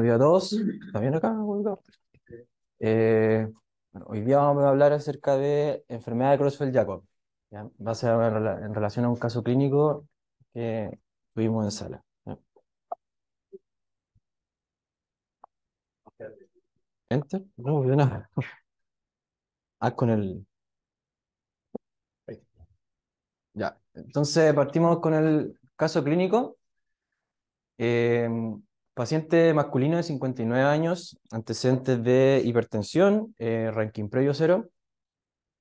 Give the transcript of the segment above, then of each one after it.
día eh, hoy día vamos a hablar acerca de enfermedad de creutzfeldt Jacob, Va a ser en relación a un caso clínico que tuvimos en sala. Enter. No, nada. Ah, con el. Ya. Entonces partimos con el caso clínico. Eh, Paciente masculino de 59 años, antecedentes de hipertensión, eh, ranking previo cero.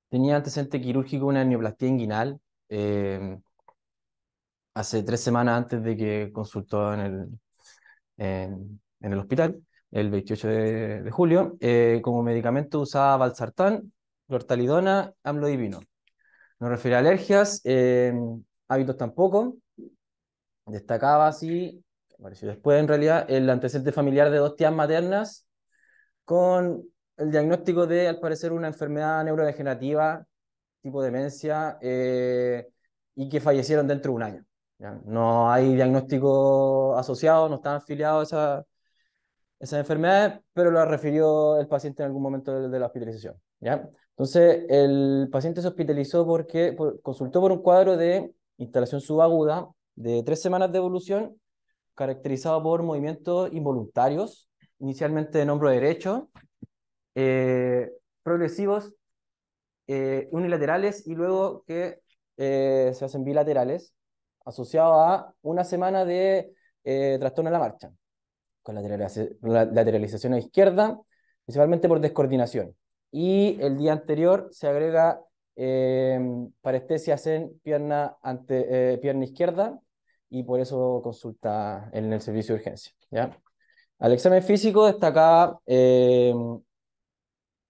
Tenía antecedente quirúrgico, una neoplastía inguinal, eh, hace tres semanas antes de que consultó en el, hospital, el 28 de, julio. Eh, como medicamento usaba balsartán, lortalidona, amlodivino. No refiere a alergias, hábitos tampoco. Destacaba así después, en realidad, el antecedente familiar de dos tías maternas con el diagnóstico de, al parecer, una enfermedad neurodegenerativa, tipo demencia, eh, y que fallecieron dentro de un año. No hay diagnóstico asociado, no están afiliados a esa, esas enfermedades, pero lo refirió el paciente en algún momento de, la hospitalización. ¿ya? Entonces, el paciente se hospitalizó porque consultó por un cuadro de instalación subaguda de tres semanas de evolución caracterizado por movimientos involuntarios, inicialmente de hombro derecho, eh, progresivos, eh, unilaterales y luego que eh, se hacen bilaterales, asociado a una semana de trastorno de la marcha, con lateralización a izquierda, principalmente por descoordinación. Y el día anterior se agrega parestesias en pierna, ante, pierna izquierda, y por eso consulta en el servicio de urgencia. ¿ya? Al examen físico destacaba eh,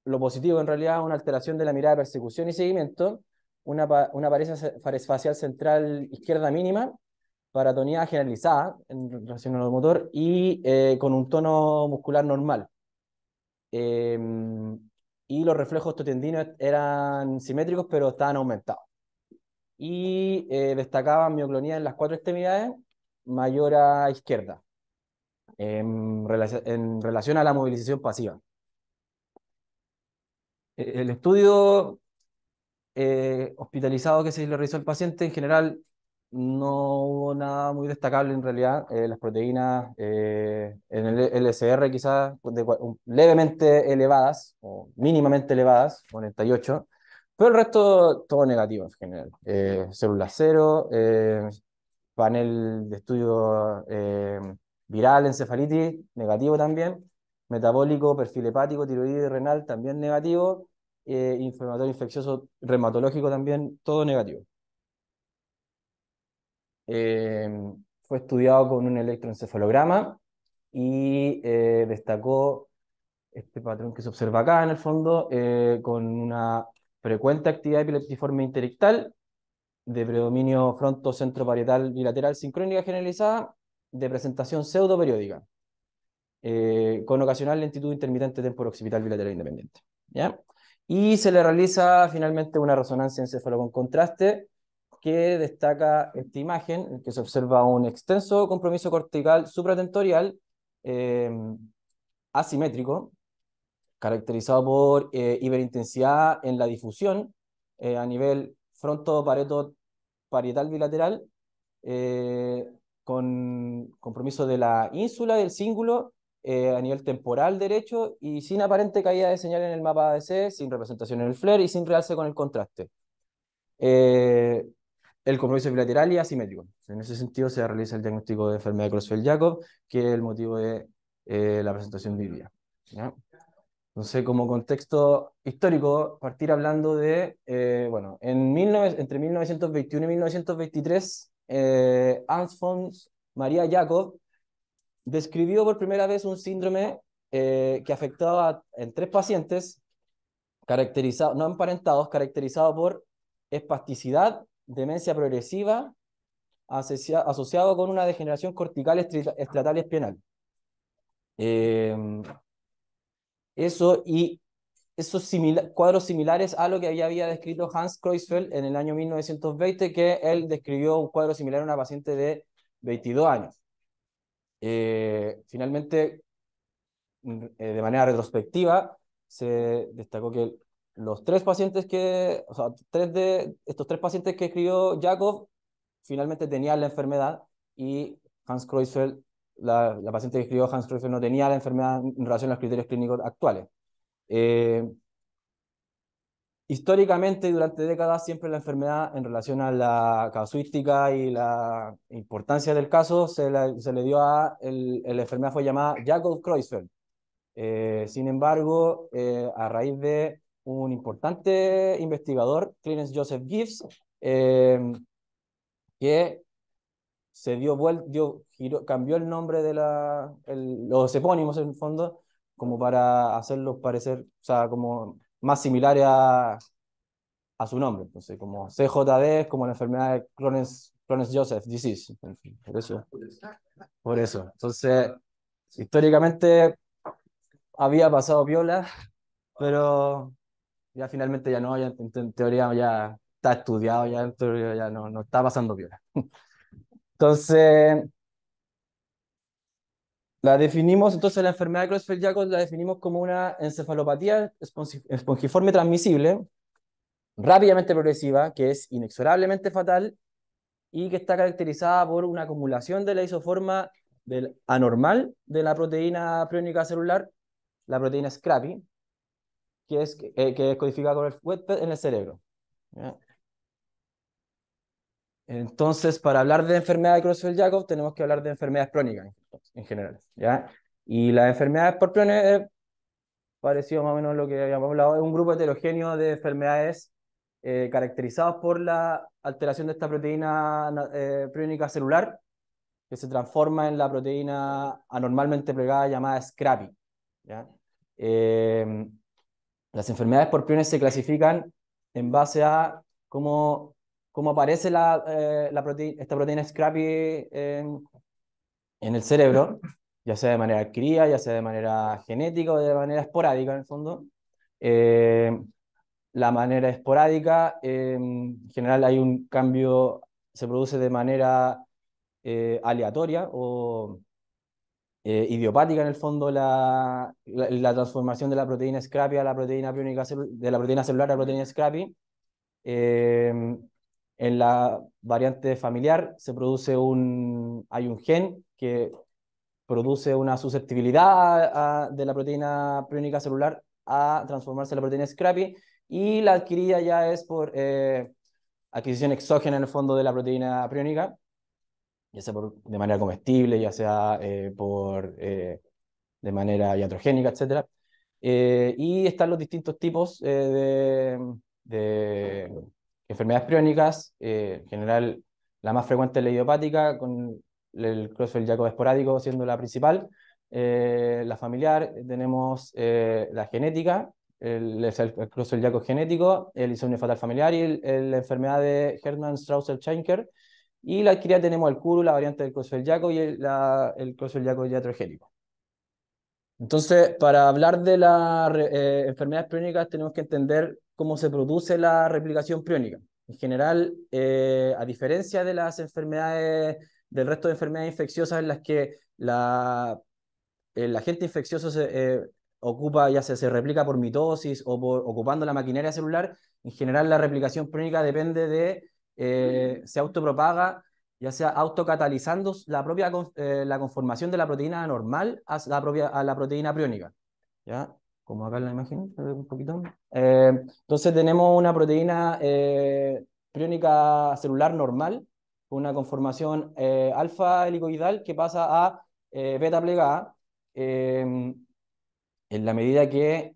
lo positivo, en realidad, una alteración de la mirada de persecución y seguimiento, una, una apariencia facial central izquierda mínima, paratonía generalizada en relación al motor y eh, con un tono muscular normal. Em, y los reflejos totendinos eran simétricos, pero estaban aumentados y destacaban eh, destacaba mioclonía en las cuatro extremidades, mayor a izquierda, en, relación a la movilización pasiva. E-, el estudio eh, hospitalizado que se le realizó al paciente, en general no hubo nada muy destacable en realidad. Eh, las proteínas en el LCR quizás levemente elevadas o mínimamente elevadas, 48, pero el resto, todo negativo en general. Eh, célula cero, eh, panel de estudio eh, viral, encefalitis, negativo también. Metabólico, perfil hepático, tiroides, renal, también negativo. inflamatorio infeccioso, reumatológico también, todo negativo. fue estudiado con un electroencefalograma y destacó este patrón que se observa acá en el fondo, con una frecuente actividad epileptiforme interictal, de predominio fronto-centro parietal bilateral sincrónica generalizada, de presentación pseudo-periódica, eh, con ocasional lentitud intermitente temporo-occipital bilateral independiente. ¿ya? Y se le realiza finalmente una resonancia encéfalo con contraste, que destaca esta imagen, en que se observa un extenso compromiso cortical supratentorial eh, asimétrico, caracterizado por eh, hiperintensidad en la difusión eh, a nivel fronto parietal bilateral, eh, con compromiso de la ínsula del cíngulo a nivel temporal derecho y sin aparente caída de señal en el mapa ADC, sin representación en el flare y sin realce con el contraste el compromiso bilateral y asimétrico. En ese sentido se realiza el diagnóstico de enfermedad de creutzfeldt Jacob que es el motivo de la presentación de entonces, como contexto histórico, partir hablando de, eh, bueno, en entre 1921 y 1923, eh, von María Jacob describió por primera vez un síndrome eh, que afectaba en tres pacientes caracterizados, no emparentados, caracterizado por espasticidad, demencia progresiva, asociado con una degeneración cortical estratal espinal. Eh, eso y esos cuadros similares a lo que había, había descrito Hans Kreuzfeld en el año 1920, que él describió un cuadro similar a una paciente de 22 años. Eh, finalmente, eh, de manera retrospectiva, se destacó que los tres pacientes que, o sea, estos tres pacientes que escribió Jacob, finalmente tenían la enfermedad y Hans Kreuzfeld la, paciente que escribió Hans Kreuzer no tenía la enfermedad en relación a los criterios clínicos actuales. Eh, históricamente, durante décadas, siempre la enfermedad en relación a la casuística y la importancia del caso se, le dio a, la enfermedad fue llamada Jacob Kreuzfeld. Eh, sin embargo, eh, a raíz de un importante investigador, Clarence Joseph Gibbs, que se dio vuelta, giró, cambió el nombre de la, el, los epónimos en el fondo, como para hacerlos parecer, o sea, como más similares a, a su nombre. Entonces, como CJD como la enfermedad de Clones, Clones Joseph disease. Ah, por eso. Por eso. Entonces, históricamente había pasado viola, pero ya finalmente ya no, ya en, teoría ya está estudiado, ya en teoría ya no, no está pasando viola. Entonces, la definimos, entonces la enfermedad de Creutzfeldt-Jakob la definimos como una encefalopatía espongiforme transmisible, rápidamente progresiva, que es inexorablemente fatal y que está caracterizada por una acumulación de la isoforma anormal de la proteína priónica celular, la proteína scrappy, que es, eh, que codificada con el en el cerebro. Entonces, para hablar de enfermedad de Creutzfeldt-Jakob, tenemos que hablar de enfermedades crónicas en general, ¿ya? Y las enfermedades por priones, parecido más o menos a lo que habíamos hablado, es un grupo heterogéneo de enfermedades eh, caracterizadas por la alteración de esta proteína eh, priónica celular, que se transforma en la proteína anormalmente plegada llamada Scrappy. ¿ya? Em, las enfermedades por priones se clasifican en base a cómo cómo aparece la, eh, esta proteína Scrappy en, el cerebro, ya sea de manera adquirida, ya sea de manera genética o de manera esporádica en el fondo. Eh, la manera esporádica, en general hay un cambio, se produce de manera eh, aleatoria o idiopática en el fondo la, la, transformación de la proteína Scrappy a la proteína de la proteína celular a la proteína Scrappy. Eh, en la variante familiar se produce un, hay un gen que produce una susceptibilidad de la proteína priónica celular a transformarse en la proteína Scrappy y la adquirida ya es por eh, adquisición exógena en el fondo de la proteína priónica, ya sea por, de manera comestible, ya sea eh, por, eh, de manera iatrogénica, etc. y están los distintos tipos de enfermedades priónicas, eh, en general la más frecuente es la idiopática, con el del jacob esporádico siendo la principal. Eh, la familiar, tenemos eh, la genética, el, el jacob genético, el insomnio fatal familiar y la enfermedad de Hermann strauss schenker Y la adquirida tenemos el curu, la variante del del jacob y el, la, el jacob Entonces, para hablar de las enfermedades priónicas, tenemos que entender cómo se produce la replicación priónica. En general, eh, a diferencia de las enfermedades, del resto de enfermedades infecciosas en las que el agente infeccioso se, eh, ocupa, ya sea, se replica por mitosis o ocupando la maquinaria celular, en general la replicación priónica depende de, eh, se autopropaga, ya sea autocatalizando la propia la conformación de la proteína normal a la, a la proteína priónica. ¿ya? como acá en la imagen, un poquito. Eh, entonces tenemos una proteína eh, priónica celular normal, una conformación eh, alfa helicoidal que pasa a eh, beta plegada. Em, en la medida que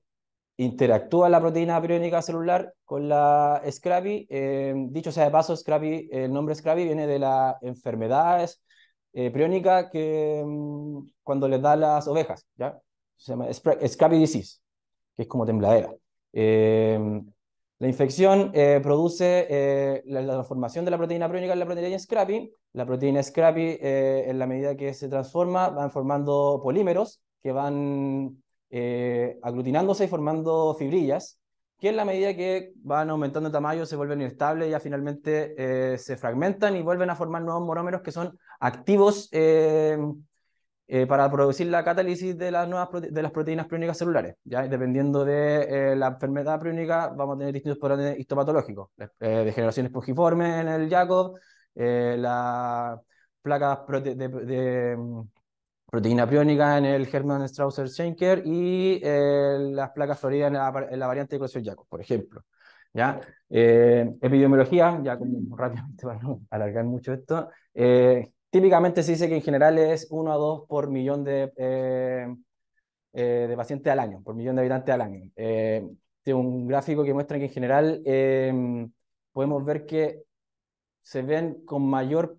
interactúa la proteína priónica celular con la Scrappy, em, dicho sea de paso, el nombre Scrappy viene de la enfermedad priónica que em, cuando le da las ovejas, ¿ya? Se llama disease que es como tembladera. Eh, la infección eh, produce eh, la, transformación de la proteína prónica en la proteína Scrappy. La proteína Scrappy, en la medida que se transforma, van formando polímeros que van aglutinándose y formando fibrillas, que en la medida que van aumentando el tamaño se vuelven inestables, ya finalmente se fragmentan y vuelven a formar nuevos monómeros que son activos eh, para producir la catálisis de las, nuevas de las proteínas priónicas celulares. ¿ya? Dependiendo de eh, la enfermedad priónica, vamos a tener distintos patrones histopatológicos. Eh, degeneraciones en el Jacob, eh, las placas de, mm, proteína priónica en el Hermann Strausser Schenker y las placas floridas en la, variante de creutzfeldt Jacob, por ejemplo. ¿ya? epidemiología, ya como, rápidamente vamos a alargar mucho esto, típicamente se dice que en general es 1 a 2 por millón de, eh, eh, de pacientes al año, por millón de habitantes al año. Eh, Tengo un gráfico que muestra que en general em, podemos ver que se ven con mayor,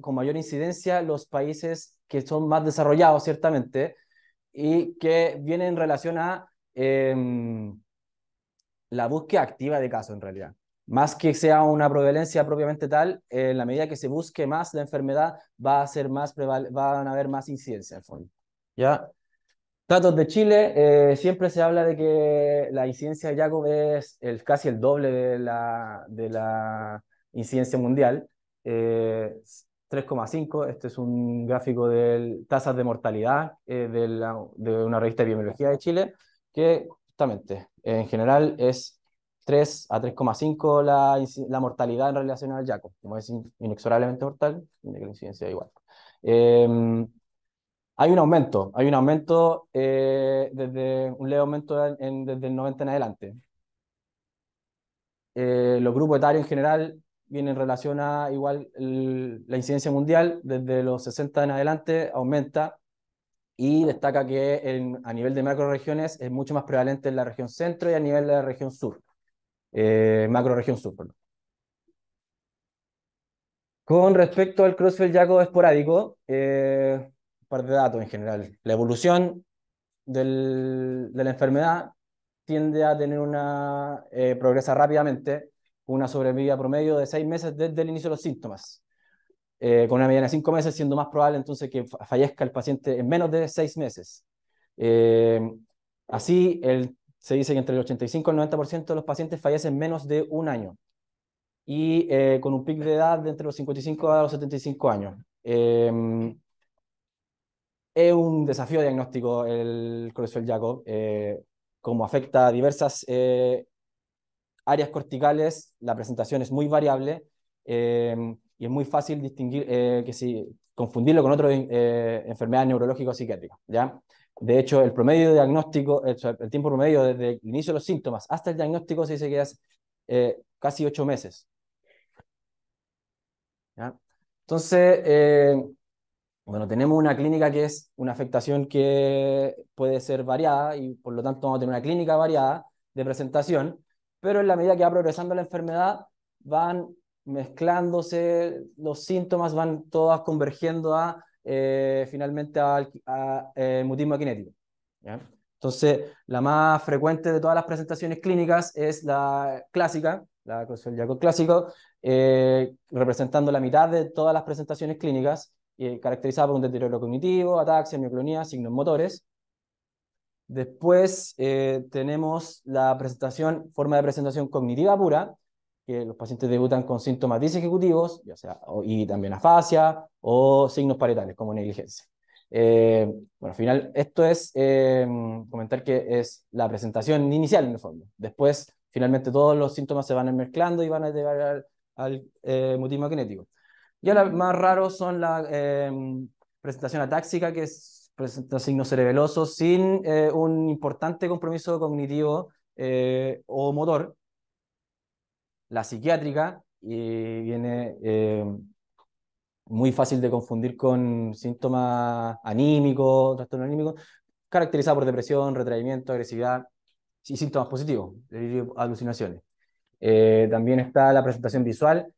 con mayor incidencia los países que son más desarrollados, ciertamente, y que vienen en relación a em, la búsqueda activa de casos, en realidad. Más que sea una prevalencia propiamente tal, en la medida que se busque más la enfermedad, va a ser más van a haber más incidencia al fondo. ¿Ya? Datos de Chile, eh, siempre se habla de que la incidencia de Jacob es el, casi el doble de la, de la incidencia mundial. 3,5. Eh, este es un gráfico de tasas de mortalidad eh, de, la, de, una revista de biología de Chile, que justamente en general es 3 a 3,5 la, la, mortalidad en relación al YACO. Como es inexorablemente mortal, la incidencia igual. Em, hay un aumento, hay un aumento eh, desde un leve aumento desde el 90 en adelante. Eh, los grupos etarios en general vienen en relación a igual la incidencia mundial, desde los 60 en adelante aumenta y destaca que a nivel de macroregiones es mucho más prevalente en la región centro y a nivel de la región sur eh, macro región sur. Con respecto al crossfield yaco esporádico, eh, un par de datos en general. La evolución de la enfermedad tiende a tener una, eh, progresa rápidamente, una sobrevida promedio de seis meses desde el inicio de los síntomas, eh, con una mediana de cinco meses, siendo más probable entonces que fallezca el paciente en menos de seis meses. así, el se dice que entre el 85 y el 90% de los pacientes fallecen menos de un año y eh, con un pico de edad de entre los 55 a los 75 años. Em, es un desafío diagnóstico el colesterol Jacob, eh, como afecta a diversas eh, áreas corticales, la presentación es muy variable em, y es muy fácil distinguir que si confundirlo con otras enfermedades neurológicas o psiquiátricas. ¿ya? De hecho, el promedio diagnóstico, el, tiempo promedio desde el inicio de los síntomas hasta el diagnóstico se dice que es eh, casi ocho meses. Entonces, eh, bueno, tenemos una clínica que es una afectación que puede ser variada y por lo tanto vamos a tener una clínica variada de presentación, pero en la medida que va progresando la enfermedad, van mezclándose los síntomas, van todas convergiendo a eh, finalmente al eh, mutismo kinético. Entonces, la más frecuente de todas las presentaciones clínicas es la clásica, la el clásico, eh, representando la mitad de todas las presentaciones clínicas, caracterizada por un deterioro cognitivo, ataxia, mioclonía, signos motores. Después tenemos la presentación, forma de presentación cognitiva pura, que los pacientes debutan con síntomas disejecutivos, ya sea, y también afasia o signos parietales como negligencia. Eh, bueno, al final, esto es eh, comentar que es la presentación inicial en el fondo. Después, finalmente, todos los síntomas se van mezclando y van a llegar al, eh, mutismo kinético. Y ahora, más raros son la eh, presentación atáxica, que es, presenta signos cerebelosos sin un importante compromiso cognitivo o motor, la psiquiátrica y viene eh, muy fácil de confundir con síntomas anímicos, trastornos anímicos, caracterizada por depresión, retraimiento, agresividad y síntomas positivos, alucinaciones. Eh, también está la presentación visual,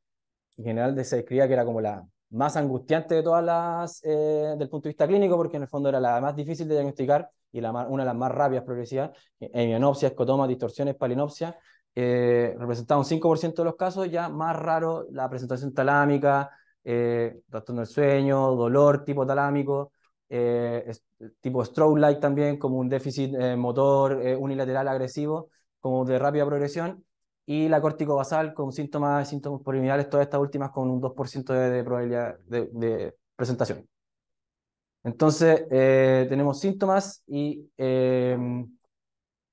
en general se describía que era como la más angustiante de todas las, eh, del punto de vista clínico, porque en el fondo era la más difícil de diagnosticar y una de las más rápidas progresivas, hemianopsia, escotoma, distorsiones, palinopsia, eh, representaba un 5% de los casos, ya más raro la presentación talámica, eh, trastorno del sueño, dolor tipo talámico, eh, tipo stroke-like también, como un déficit eh, motor unilateral agresivo, como de rápida progresión, y la córtico basal con síntomas, síntomas poliminales, todas estas últimas con un 2% de, de, probabilidad de, de presentación. Entonces, tenemos síntomas y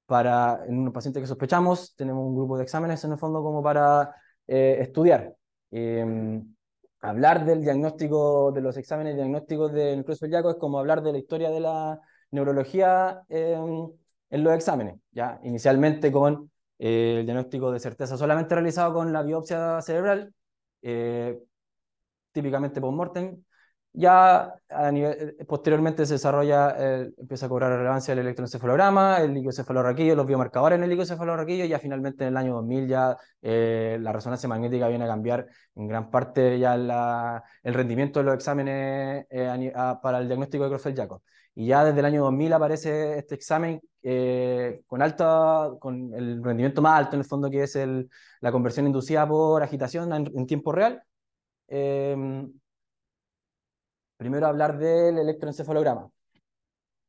para, en un paciente que sospechamos, tenemos un grupo de exámenes en el fondo como para eh, estudiar. Em, hablar del diagnóstico, de los exámenes diagnósticos de núcleo celíaco es como hablar de la historia de la neurología em, en los exámenes, ya inicialmente con eh, el diagnóstico de certeza solamente realizado con la biopsia cerebral, eh, típicamente post-mortem, ya a eh, posteriormente se desarrolla, eh, empieza a cobrar relevancia el electroencefalograma, el liquidocefalorraquillo, los biomarcadores en el liquidocefalorraquillo, y ya finalmente en el año 2000 ya eh, la resonancia magnética viene a cambiar en gran parte ya el rendimiento de los exámenes eh, para el diagnóstico de creutzfeldt Y ya desde el año 2000 aparece este examen con, alta, con el rendimiento más alto en el fondo que es el, la conversión inducida por agitación en, en tiempo real. Em, Primero hablar del electroencefalograma.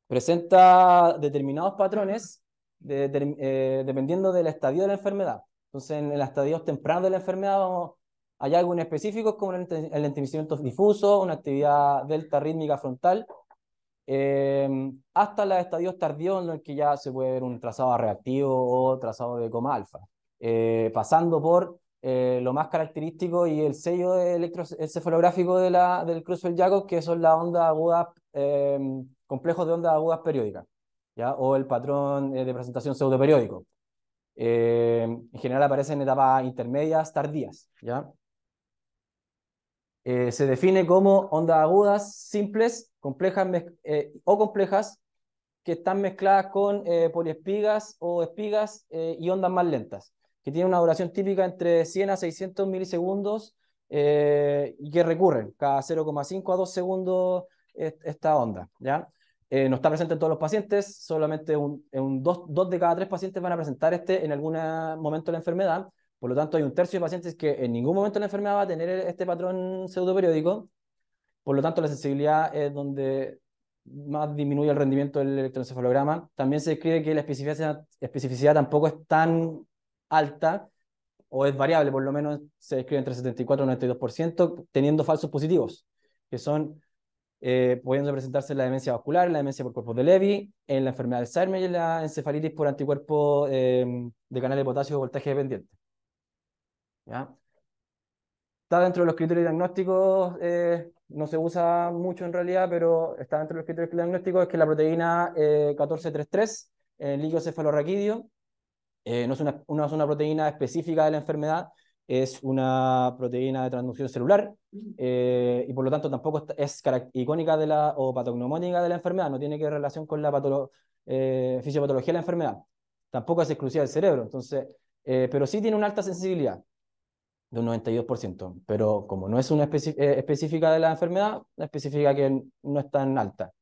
Presenta determinados patrones eh, dependiendo del estadio de la enfermedad. Entonces, en el estadio temprano de la enfermedad hay algo específicos específico como el entendimiento difuso, una actividad delta rítmica frontal, eh, hasta los estadios tardíos en los que ya se puede ver un trazado reactivo o trazado de coma alfa, eh, pasando por eh, lo más característico y el sello electrocefalográfico de la, del Cruzwell Jacob, que son las ondas agudas, eh, complejos de ondas agudas periódicas, ¿ya? o el patrón eh, de presentación pseudo periódico en general aparecen en etapas intermedias, tardías. ¿ya? se define como ondas agudas simples, complejas o complejas que están mezcladas con poliespigas o espigas y ondas más lentas que tiene una duración típica entre 100 a 600 milisegundos eh, y que recurren cada 0,5 a 2 segundos esta onda. ¿ya? Eh, no está presente en todos los pacientes, solamente un, dos, dos, de cada tres pacientes van a presentar este en algún momento de la enfermedad. Por lo tanto, hay un tercio de pacientes que en ningún momento de la enfermedad va a tener este patrón pseudoperiódico. Por lo tanto, la sensibilidad es donde más disminuye el rendimiento del electroencefalograma. También se describe que la especificidad, especificidad tampoco es tan alta, o es variable, por lo menos se describe entre 74 y 92%, teniendo falsos positivos, que son, eh, pueden representarse en la demencia vascular, en la demencia por cuerpo de Levy, en la enfermedad de Alzheimer y en la encefalitis por anticuerpo em, de canal de potasio de voltaje dependiente. Está dentro de los criterios diagnósticos, eh, no se usa mucho en realidad, pero está dentro de los criterios diagnósticos, es que la proteína 1433 eh, en eh, líquido cefalorraquidio, eh, no, es una, es proteína específica de la enfermedad, es una proteína de transducción celular eh, y por lo tanto tampoco es icónica de la, o patognomónica de la enfermedad, no tiene que relación con la eh, fisiopatología de la enfermedad, tampoco es exclusiva del cerebro, entonces, pero sí tiene una alta sensibilidad de un 92%, pero como no es una específica de la enfermedad, la específica que no es tan alta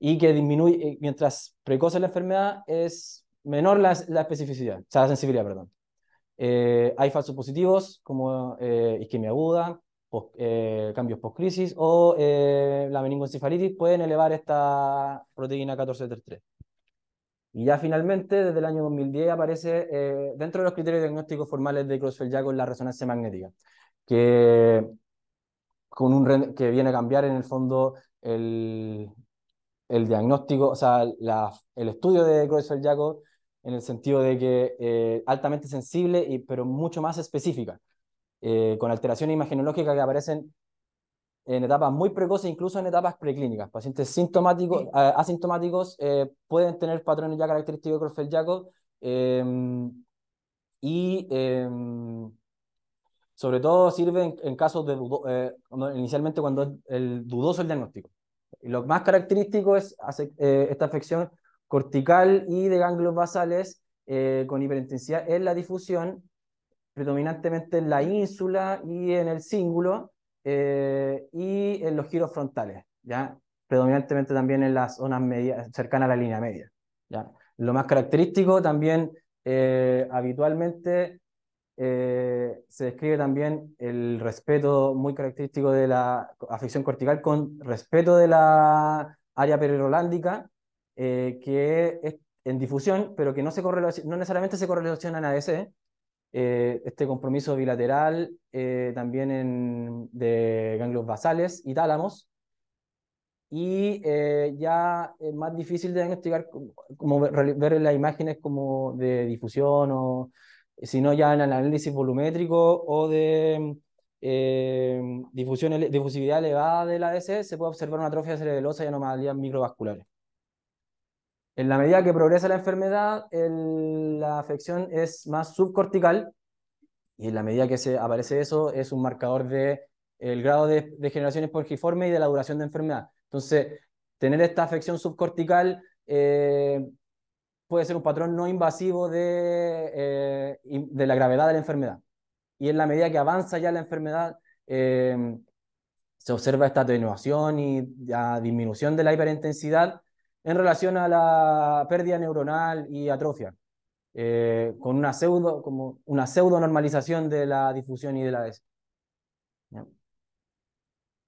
y que disminuye, mientras precoce la enfermedad, es menor la, la especificidad, o sea, la sensibilidad, perdón. Eh, hay falsos positivos como eh, isquemia aguda, post, eh, cambios o eh, la meningoencefalitis pueden elevar esta proteína 1433. Y ya finalmente, desde el año 2010, aparece eh, dentro de los criterios diagnósticos formales de Creutzfeldt ya la resonancia magnética, que, con un, que viene a cambiar en el fondo el, el diagnóstico, o sea, la, el estudio de Creutzfeldt-Jacob en el sentido de que eh, altamente sensible, y, pero mucho más específica, eh, con alteraciones imaginológicas que aparecen en etapas muy precoces, incluso en etapas preclínicas. Pacientes sintomáticos, asintomáticos eh, pueden tener patrones ya característicos de crofell jakob em, y em, sobre todo sirve en, casos de inicialmente cuando es el dudoso el diagnóstico. Lo más característico es esta afección cortical y de ganglios basales eh, con hiperintensidad en la difusión, predominantemente en la ínsula y en el cíngulo eh, y en los giros frontales, ¿ya? predominantemente también en las zonas medias, cercanas a la línea media. ¿ya? Lo más característico también eh, habitualmente se describe también el respeto muy característico de la afección cortical con respeto de la área perirolándica, eh, que es en difusión, pero que no, se no necesariamente se correlaciona en ADC. Eh, este compromiso bilateral eh, también en, de ganglios basales y tálamos. Y ya es más difícil de investigar como, ver, en las imágenes como de difusión o sino ya en análisis volumétrico o de difusión, difusividad elevada del ADC, se puede observar una atrofia cerebelosa y anomalías microvasculares. En la medida que progresa la enfermedad, la afección es más subcortical y en la medida que se aparece eso es un marcador de el grado de degeneración espongiforme y de la duración de enfermedad. Entonces, tener esta afección subcortical eh, puede ser un patrón no invasivo eh, de, la gravedad de la enfermedad. Y en la medida que avanza ya la enfermedad, eh, se observa esta atenuación y la disminución de la hiperintensidad en relación a la pérdida neuronal y atrofia, eh, con una pseudo, como una pseudo normalización de la difusión y de la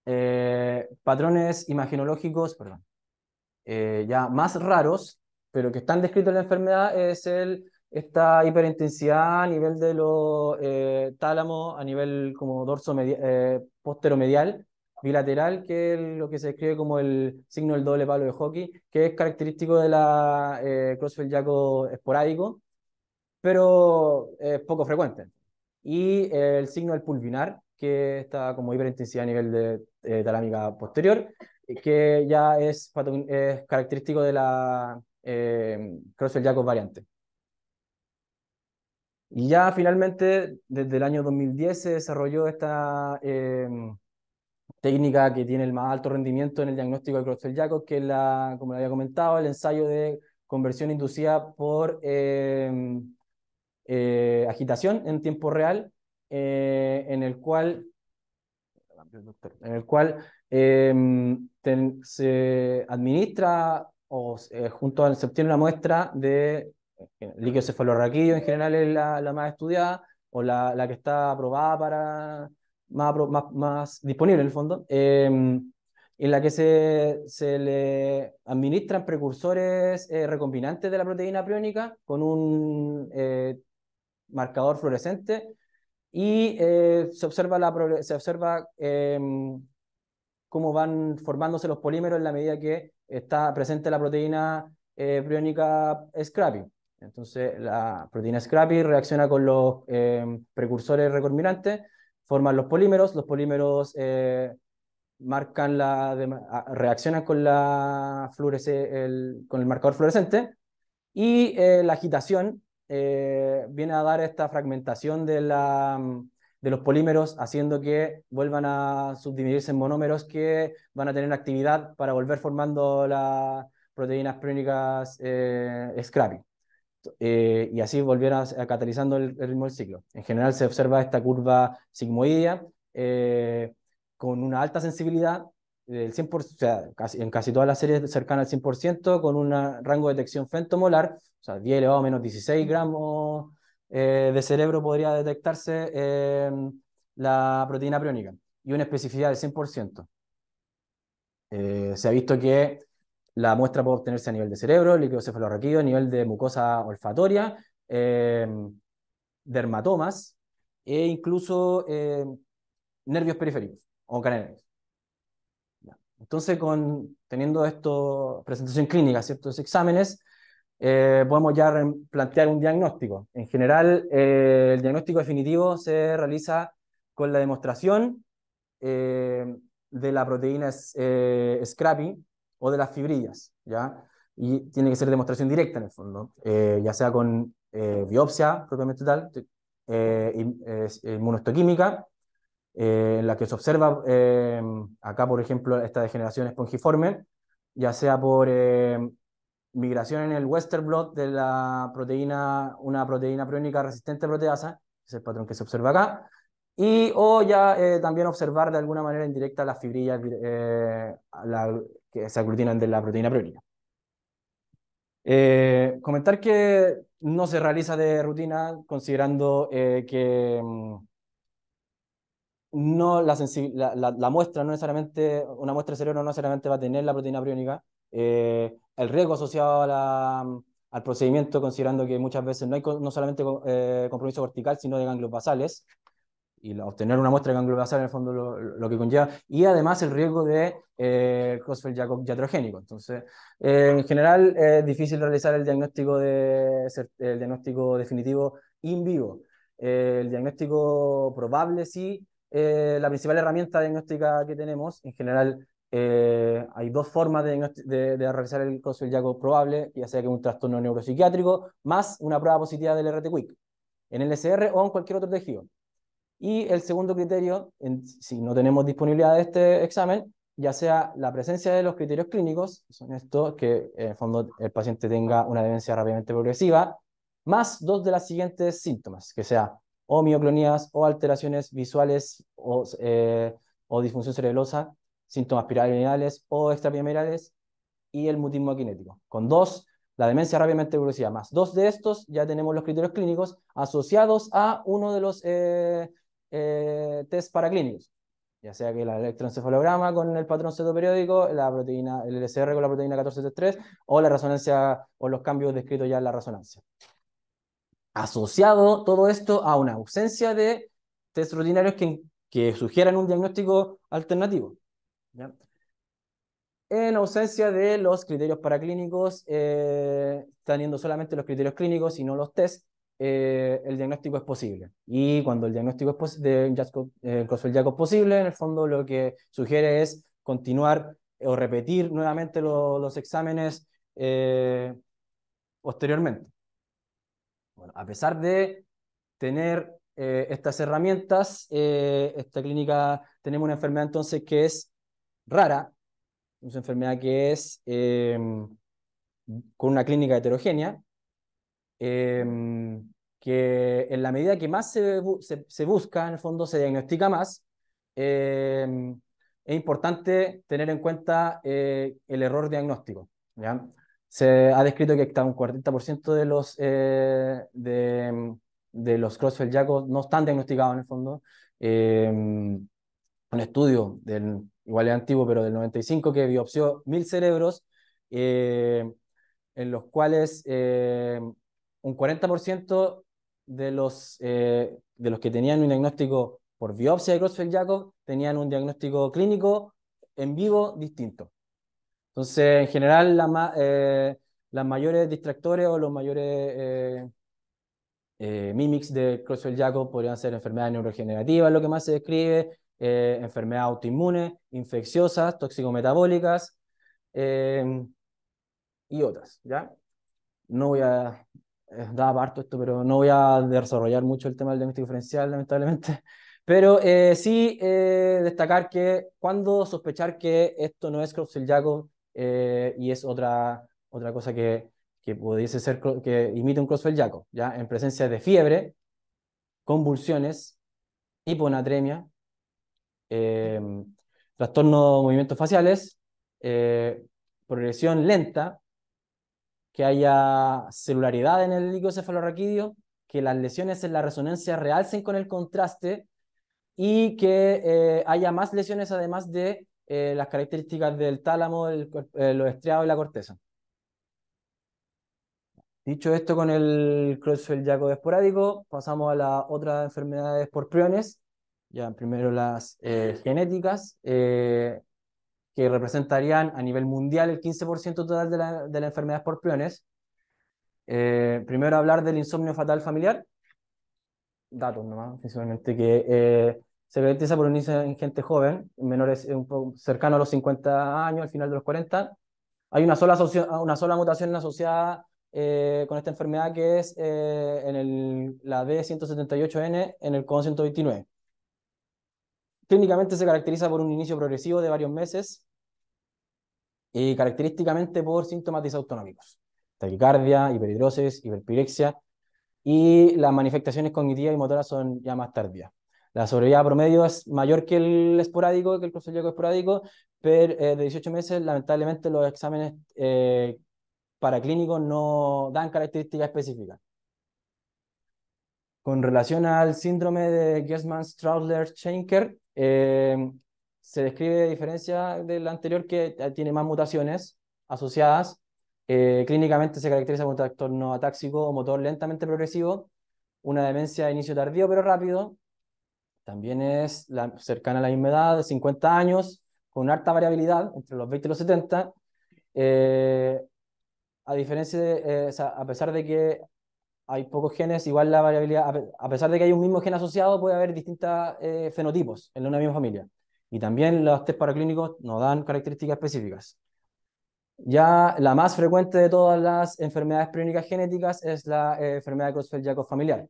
eh, patrones imaginológicos, perdón, eh, ya más raros, pero que están descritos en la enfermedad, es el, esta hiperintensidad a nivel de los tálamos, a nivel como dorso posteromedial, bilateral, que es lo que se describe como el signo del doble palo de hockey, que es característico de la eh, esporádico, pero es eh, poco frecuente. Y eh, el signo del pulvinar, que está como hiperintensidad a nivel de eh, talámica posterior, que ya es, es característico de la eh, variante. Y ya finalmente, desde el año 2010, se desarrolló esta técnica que tiene el más alto rendimiento en el diagnóstico de Crostel que es la, como le había comentado, el ensayo de conversión inducida por em, eh, agitación en tiempo real, eh, en el cual, en el cual em, se administra o eh, junto al, se obtiene una muestra de líquido cefalorraquídeo, en general es la, la más estudiada o la, la que está aprobada para más, disponible en el fondo, em, en la que se, se le administran precursores eh, recombinantes de la proteína priónica con un eh, marcador fluorescente y eh, se observa, se observa em, cómo van formándose los polímeros en la medida que está presente la proteína priónica Scrappy. Entonces, la proteína Scrappy reacciona con los em, precursores recombinantes forman los polímeros, los polímeros eh, marcan la, reaccionan con, la el, con el marcador fluorescente y eh, la agitación eh, viene a dar esta fragmentación de, la, de los polímeros, haciendo que vuelvan a subdividirse en monómeros que van a tener actividad para volver formando las proteínas priónicas eh, eh, y así volviera a, catalizando el, ritmo del ciclo. En general se observa esta curva sigmoidea eh, con una alta sensibilidad del 100%, o sea, en casi todas las series cercana al 100%, con un rango de detección fentomolar o sea, 10 elevado a menos 16 gramos eh, de cerebro podría detectarse em, la proteína priónica y una especificidad del 100%. se ha visto que la muestra puede obtenerse a nivel de cerebro, líquido cefalorraquídeo, a nivel de mucosa olfatoria, eh, dermatomas e incluso eh, nervios periféricos o canales. Entonces, con, teniendo esto, presentación clínica, ciertos exámenes, eh, podemos ya plantear un diagnóstico. En general, el diagnóstico definitivo se realiza con la demostración de la proteína Scrappy o de las fibrillas, ¿ya? Y tiene que ser demostración directa en el fondo, eh, ya sea con eh, biopsia propiamente tal, eh, inmunohistoquímica, eh, en la que se observa acá, por ejemplo, esta degeneración espongiforme, ya sea por migración en el Western blot de la proteína, una proteína priónica resistente a proteasa, es el patrón que se observa acá, y o ya también observar de alguna manera indirecta las fibrillas, la, que se aglutinan de la proteína priónica. Eh, comentar que no se realiza de rutina considerando eh, que mm, no la, muestra no necesariamente, una muestra de cerebro no necesariamente va a tener la proteína priónica. Eh, el riesgo asociado al procedimiento, considerando que muchas veces no hay no solamente compromiso vertical sino de ganglios basales, y obtener una muestra de basal en el fondo lo, que conlleva, y además el riesgo de eh, Entonces, eh, en general es difícil realizar el diagnóstico, de, el diagnóstico definitivo in vivo. Eh, el diagnóstico probable sí, eh, la principal herramienta diagnóstica que tenemos, en general hay dos formas de, realizar el coswell jacob probable, ya sea que un trastorno neuropsiquiátrico, más una prueba positiva del rt quick en el SR o en cualquier otro tejido. Y el segundo criterio, si no tenemos disponibilidad de este examen, ya sea la presencia de los criterios clínicos, son estos que en el fondo el paciente tenga una demencia rápidamente progresiva, más dos de las siguientes síntomas, que sea o mioclonías o alteraciones visuales o, eh, o disfunción cerebelosa, síntomas piramidales o extrapiramidales y el mutismo kinético. Con dos, la demencia rápidamente progresiva, más dos de estos ya tenemos los criterios clínicos asociados a uno de los eh, eh, test paraclínicos, ya sea que el electroencefalograma con el patrón cetoperiódico, la proteína, el LCR con la proteína 14 3 o la resonancia o los cambios descritos ya en la resonancia. Asociado todo esto a una ausencia de test rutinarios que, sugieran un diagnóstico alternativo. en ausencia de los criterios paraclínicos, eh, teniendo solamente los criterios clínicos y no los test, eh, el diagnóstico es posible. Y cuando el diagnóstico es de jacob es eh, posible, en el fondo lo que sugiere es continuar o repetir nuevamente los exámenes eh, posteriormente. a pesar de tener estas herramientas, esta clínica tenemos una enfermedad entonces que es rara, una enfermedad que es con una clínica heterogénea, Em, que en la medida que más se, se, busca, en el fondo se diagnostica más, em, es importante tener en cuenta eh, el error diagnóstico. ¿ya? Se ha descrito que hasta un 40% de los, eh, de, de, los Crossfield Jacobs no están diagnosticados en el fondo. Em, un estudio, del, igual es antiguo, pero del 95, que biopsió mil cerebros, eh, en los cuales eh, un 40% de los, eh, de los que tenían un diagnóstico por biopsia de CrossFell Jacob tenían un diagnóstico clínico en vivo distinto. Entonces, en general, eh, las mayores distractores o los mayores eh, mimics de CrossFell Jacob podrían ser enfermedades neurogenerativas, lo que más se describe, enfermedades autoinmunes, infecciosas, toxicometabólicas y otras. ¿ya? No voy a eh, da parto esto, pero no voy a desarrollar mucho el tema del diagnóstico diferencial, lamentablemente. Pero eh, sí eh, destacar que cuando sospechar que esto no es cross y es otra, otra cosa que, que pudiese ser que imite un creutzfeldt yaco ya en presencia de fiebre, convulsiones, hiponatremia, em, trastorno de movimientos faciales, progresión lenta, que haya celularidad en el cefalorraquídeo, que las lesiones en la resonancia realcen con el contraste y que eh, haya más lesiones además de eh, las características del tálamo, el, estriado eh, los estriados y la corteza. Dicho esto con el el yaco esporádico, pasamos a las otras enfermedades por priones, ya primero las genéticas que representarían a nivel mundial el 15% total de la, de la, enfermedad por priones. Eh, primero hablar del insomnio fatal familiar. Datos nomás, principalmente, que eh, se caracteriza por un en gente joven, menores eh, un cercano a los 50 años, al final de los 40. Hay una sola, una sola mutación asociada con esta enfermedad que es en el, la D178N en el CON 129. Clínicamente se caracteriza por un inicio progresivo de varios meses y característicamente por síntomas disautonómicos, taquicardia, hiperhidrosis, hiperpirexia y las manifestaciones cognitivas y motoras son ya más tardías. La sobrevida promedio es mayor que el esporádico, que el crucellíaco esporádico, pero eh, de 18 meses, lamentablemente, los exámenes eh, paraclínicos no dan características específicas. Con relación al síndrome de gersman straussler schenker Em, se describe a diferencia del anterior que ah, tiene más mutaciones asociadas. Eh, clínicamente se caracteriza por un trastorno atáxico o motor lentamente progresivo, una demencia de inicio tardío pero rápido. También es cercana a la misma edad, de 50 años, con alta variabilidad entre los 20 y los 70. Eh, a diferencia eh, a pesar de que hay pocos genes, igual la variabilidad, a pesar de que hay un mismo gen asociado, puede haber distintos eh, fenotipos en una misma familia. Y también los test paraclínicos nos dan características específicas. Ya la más frecuente de todas las enfermedades preclínicas genéticas es la eh, enfermedad de crossfield familiar.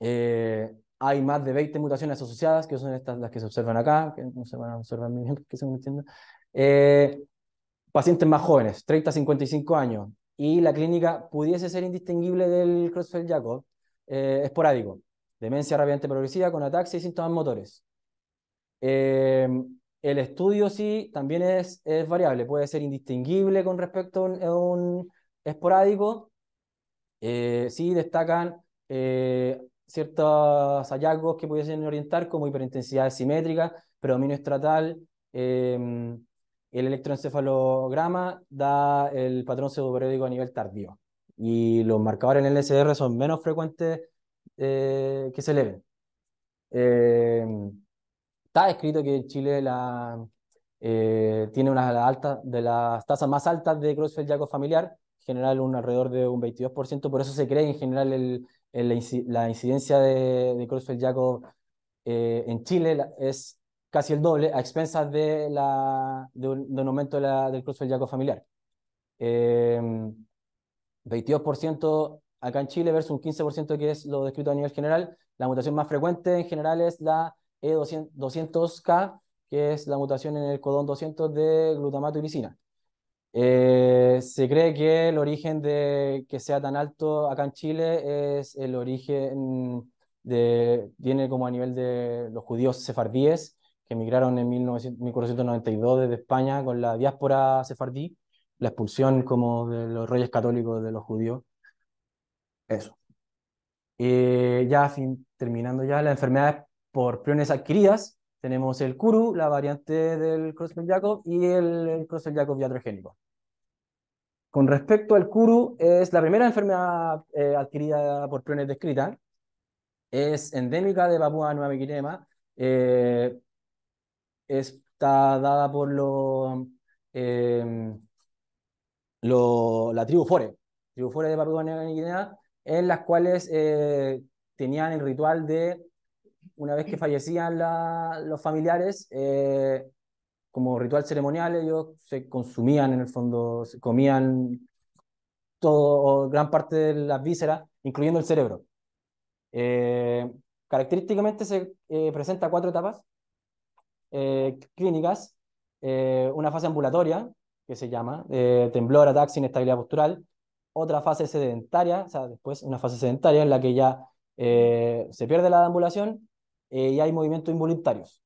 Eh, hay más de 20 mutaciones asociadas, que son estas las que se observan acá, que no se van a observar que se me pacientes más jóvenes, 30 a 55 años, y la clínica pudiese ser indistinguible del creutzfeldt Jacob, eh, esporádico, demencia rápidamente progresiva con ataxia y síntomas motores. Em, el estudio sí también es, es, variable, puede ser indistinguible con respecto a un, esporádico. Eh, sí destacan eh, ciertos hallazgos que pudiesen orientar como hiperintensidad simétricas, predominio estratal, em, el electroencefalograma da el patrón pseudoperiódico a nivel tardío y los marcadores en el sdr son menos frecuentes eh, que se eleven. Eh, está escrito que Chile la, eh, tiene una de las, de las tasas más altas de Creutzfeldt-Jacob familiar, en general un alrededor de un 22%, por eso se cree en general la incidencia de, de Creutzfeldt-Jacob en Chile es casi el doble a expensas de, la, un, aumento la, del cruce del yaco familiar. 22% em, acá en Chile versus un 15% que es lo descrito a nivel general. La mutación más frecuente en general es la E200K, que es la mutación en el codón 200 de glutamato y lisina. Eh, se cree que el origen de que sea tan alto acá en Chile es el origen de, tiene como a nivel de los judíos sefardíes, que emigraron en 1492 desde España con la diáspora sefardí, la expulsión como de los reyes católicos de los judíos. Eso. Y ya terminando ya, las enfermedades por priones adquiridas, tenemos el Kuru, la variante del Creutzfeldt-Jakob y el Creutzfeldt-Jakob diatrogénico. Con respecto al Kuru, es la primera enfermedad eh, adquirida por priones descrita, es endémica de Papua Nueva Guinea, eh, está dada por eh, la tribu Fore, tribu Fore de Papúa Guinea, en las cuales eh, tenían el ritual de, una vez que fallecían los familiares, eh, como ritual ceremonial, ellos se consumían en el fondo, se comían todo, gran parte de las vísceras, incluyendo el cerebro. característicamente se presenta cuatro etapas, eh, clínicas, eh, una fase ambulatoria, que se llama eh, temblor, ataxia, inestabilidad postural, otra fase sedentaria, o sea, después una fase sedentaria en la que ya se pierde la ambulación y hay movimientos involuntarios.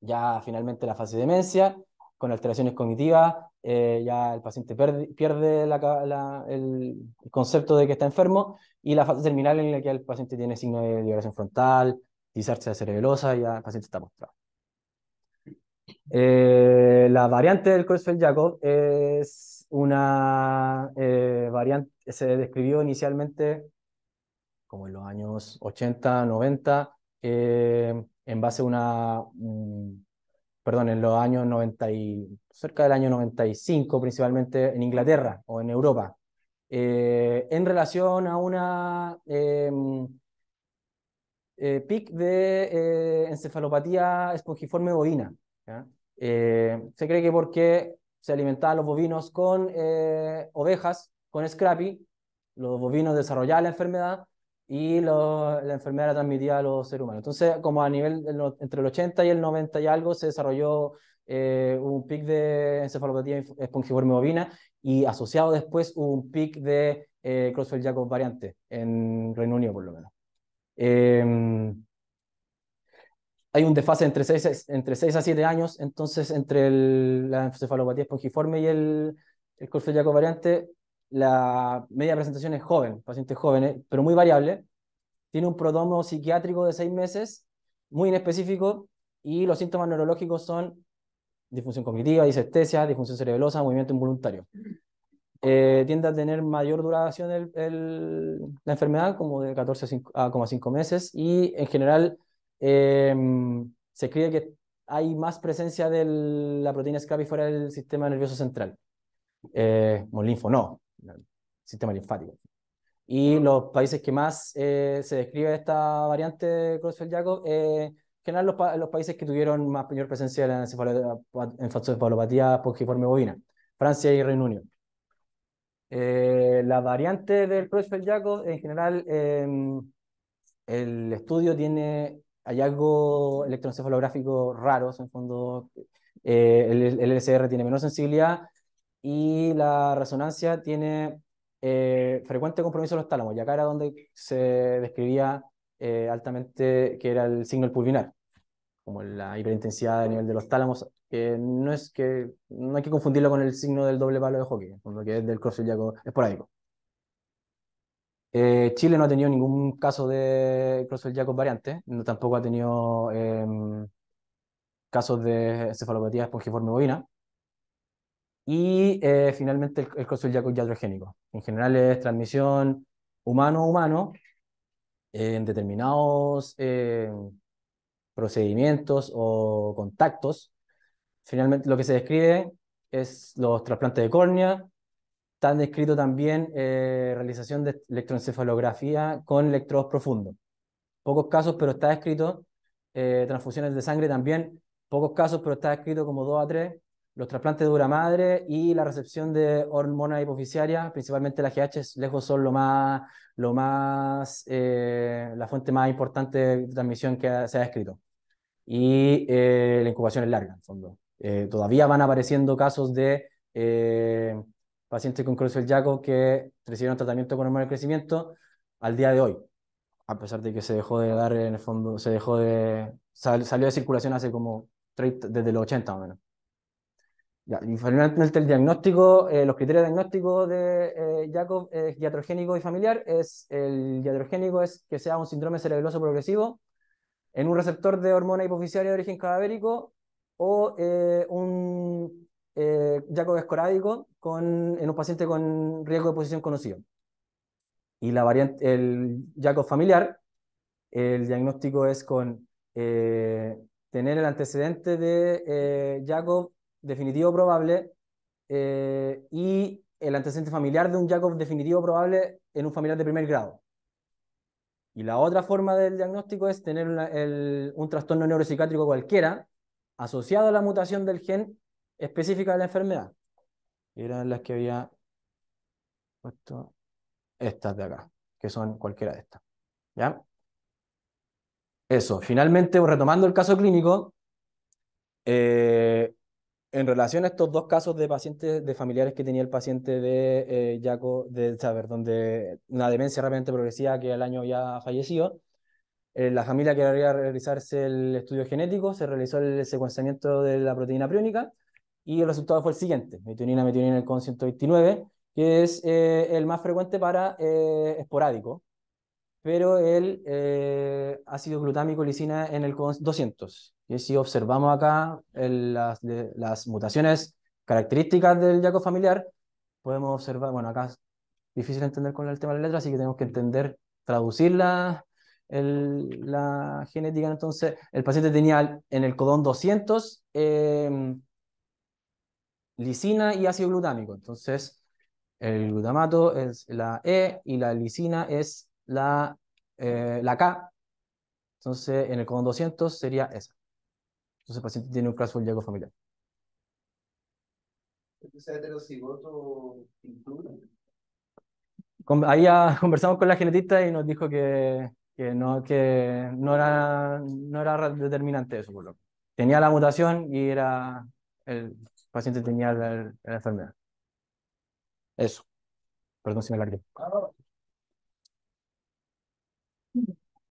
Ya finalmente la fase de demencia, con alteraciones cognitivas, ya el paciente pierde el concepto de que está enfermo, y la fase terminal en la que el paciente tiene signo de liberación frontal, disarcia cerebelosa, ya el paciente está postrado. Eh, la variante del creutzfeldt Jacob es una eh, variante, se describió inicialmente como en los años 80, 90, eh, en base a una, mm, perdón, en los años 90 y, cerca del año 95, principalmente en Inglaterra o en Europa, en relación a una em, PIC de encefalopatía espongiforme bovina. Eh, se cree que porque se alimentaban los bovinos con eh, ovejas, con scrappy, los bovinos desarrollaban la enfermedad y la enfermedad la transmitía a los seres humanos. Entonces, como a nivel entre el 80 y el 90 y algo, se desarrolló eh, un pic de encefalopatía espongiforme bovina y asociado después un pic de eh, jacob variante en Reino Unido, por lo menos. Em, hay un desfase entre 6, entre seis a 7 años, entonces entre la encefalopatía espongiforme y el, el variante, la media presentación es joven, pacientes jóvenes, pero muy variable. Tiene un prodromo psiquiátrico de 6 meses, muy inespecífico, y los síntomas neurológicos son disfunción cognitiva, disestesia, disfunción cerebelosa, movimiento involuntario. Eh, tiende a tener mayor duración la enfermedad, como de 14 a 5 meses, y en general eh, se cree que hay más presencia de la proteína SCAPI fuera del sistema nervioso central. Eh, linfo no, sistema linfático. Y los países que más eh, se describe esta variante de creutzfeldt Jacob eh, general los, países que tuvieron más mayor presencia de la encefalopatía pongiforme bovina, Francia y Reino Unido. Eh, la variante del creutzfeldt Jacob en general, em, el estudio tiene hallazgo electroencefalográfico raro, en fondo eh, el, el, LCR tiene menor sensibilidad y la resonancia tiene eh, frecuente compromiso de los tálamos, y acá era donde se describía eh, altamente que era el signo pulvinar, como la hiperintensidad a nivel de los tálamos, que no, es que, no hay que confundirlo con el signo del doble palo de hockey, que es del cross esporádico. Eh, Chile no ha tenido ningún caso de CrossFit Jacob variante, no, tampoco ha tenido em, casos de cefalopatía esponjiforme bovina. Y eh, finalmente el, el Jacob iatrogénico. En general es transmisión humano-humano en determinados em, procedimientos o contactos. Finalmente lo que se describe es los trasplantes de córnea, Está descrito también eh, realización de electroencefalografía con electrodos profundos. Pocos casos, pero está descrito. Eh, transfusiones de sangre también. Pocos casos, pero está descrito como 2 a 3. Los trasplantes de dura madre y la recepción de hormonas hipoficiarias, principalmente la GH, lejos son lo más, lo más, eh, la fuente más importante de transmisión que se ha descrito. Y la incubación es larga, en fondo. todavía van apareciendo casos de pacientes con cruce del yaco que recibieron tratamiento con hormona de crecimiento al día de hoy, a pesar de que se dejó de dar en el fondo, se dejó de, salió de circulación hace como desde los 80 más o menos. Ya, finalmente el diagnóstico, eh, los criterios diagnósticos de eh, Jacob es eh, y familiar. Es, el diatrogénico es que sea un síndrome cerebeloso progresivo en un receptor de hormona hipofisaria de origen cadavérico o eh, un Jacob eh, escorádico con, en un paciente con riesgo de posición conocido. Y la variante, el Jacob familiar, el diagnóstico es con eh, tener el antecedente de eh, Jacob definitivo probable eh, y el antecedente familiar de un Jacob definitivo probable en un familiar de primer grado. Y la otra forma del diagnóstico es tener un trastorno neuropsiquiátrico cualquiera asociado a la mutación del gen Específica de la enfermedad. Eran las que había puesto estas de acá, que son cualquiera de estas. ¿Ya? Eso. Finalmente, retomando el caso clínico, eh, en relación a estos dos casos de pacientes, de familiares que tenía el paciente de eh, Jaco, de, saber, donde una demencia rápidamente progresiva que el año había fallecido, eh, la familia quería realizarse el estudio genético, se realizó el secuenciamiento de la proteína priónica y el resultado fue el siguiente, metionina, metionina en con 129, que es eh, el más frecuente para eh, esporádico, pero el eh, ácido glutámico lisina en el 200. Y si observamos acá las, las, mutaciones características del yaco familiar, podemos observar, bueno, acá es difícil entender con el tema de la letra, así que tenemos que entender, traducir el, la genética. Entonces, el paciente tenía en el codón 200 lisina y ácido glutámico. Entonces, el glutamato es la E y la lisina es la, eh, la K. Entonces, en el codón 200 sería esa. Entonces, el paciente tiene un caso yago familiar. ¿Es heterocigoto Ahí ya conversamos con la genetista y nos dijo que, que, no, que no, era, no era determinante eso. Por lo. Tenía la mutación y era el, paciente tenía la, enfermedad. Eso. Perdón si me ah, no.